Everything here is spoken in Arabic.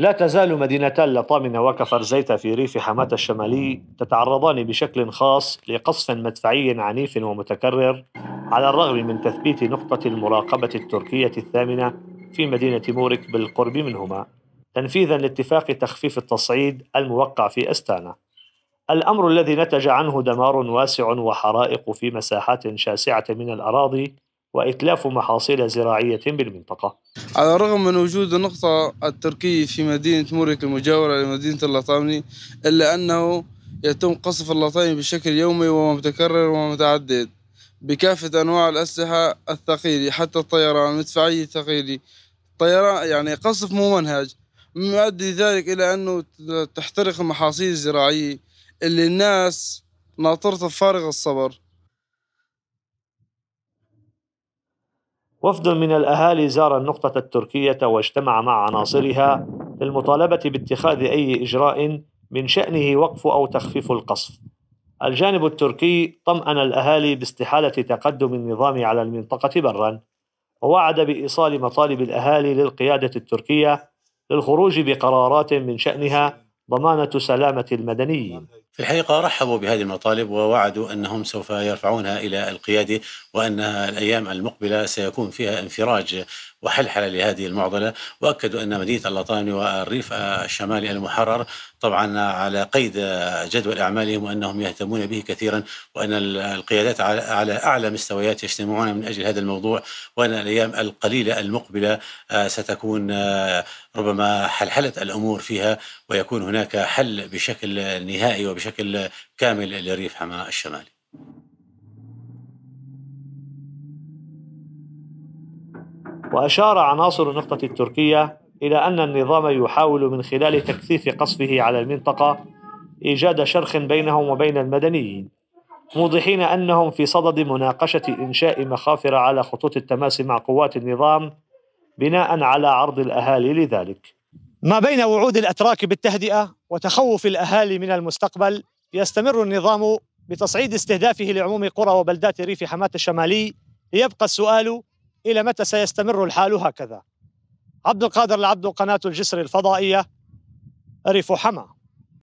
لا تزال مدينتا لطامنة وكفر زيتا في ريف حماة الشمالي تتعرضان بشكل خاص لقصف مدفعي عنيف ومتكرر على الرغم من تثبيت نقطة المراقبة التركية الثامنة في مدينة مورك بالقرب منهما تنفيذا لاتفاق تخفيف التصعيد الموقع في أستانا الأمر الذي نتج عنه دمار واسع وحرائق في مساحات شاسعة من الأراضي وإتلاف محاصيل زراعية بالمنطقة على الرغم من وجود النقطة التركية في مدينة مورك المجاورة لمدينة اللطامني إلا أنه يتم قصف اللطامني بشكل يومي ومتكرر ومتعدد بكافة أنواع الأسلحة الثقيلة حتى الطيران المدفعية الثقيلة طيران يعني قصف ممنهج يؤدي ذلك إلى أنه تحترق المحاصيل الزراعية اللي الناس ناطرتها فارغ الصبر وفد من الأهالي زار النقطة التركية واجتمع مع عناصرها للمطالبة باتخاذ أي إجراء من شأنه وقف أو تخفيف القصف. الجانب التركي طمأن الأهالي باستحالة تقدم النظام على المنطقة برا، ووعد بإيصال مطالب الأهالي للقيادة التركية للخروج بقرارات من شأنها ضمانة سلامة المدنيين. في الحقيقة رحبوا بهذه المطالب ووعدوا أنهم سوف يرفعونها إلى القيادة وأن الأيام المقبلة سيكون فيها انفراج وحلحلة لهذه المعضلة وأكدوا أن مدينة اللطاني والريف الشمالي المحرر طبعا على قيد جدول أعمالهم وأنهم يهتمون به كثيرا وأن القيادات على أعلى مستويات يجتمعون من أجل هذا الموضوع وأن الأيام القليلة المقبلة آه، ستكون آه، ربما حلحلة الأمور فيها ويكون هناك حل بشكل نهائي بشكل كامل لريف حماه الشمالي وأشار عناصر النقطة التركية إلى أن النظام يحاول من خلال تكثيف قصفه على المنطقة إيجاد شرخ بينهم وبين المدنيين موضحين أنهم في صدد مناقشة إنشاء مخافر على خطوط التماس مع قوات النظام بناء على عرض الأهالي لذلك ما بين وعود الاتراك بالتهدئه وتخوف الاهالي من المستقبل يستمر النظام بتصعيد استهدافه لعموم قرى وبلدات ريف حماه الشمالي ليبقى السؤال الى متى سيستمر الحال هكذا؟ عبد القادر العبد قناه الجسر الفضائيه ريف حماه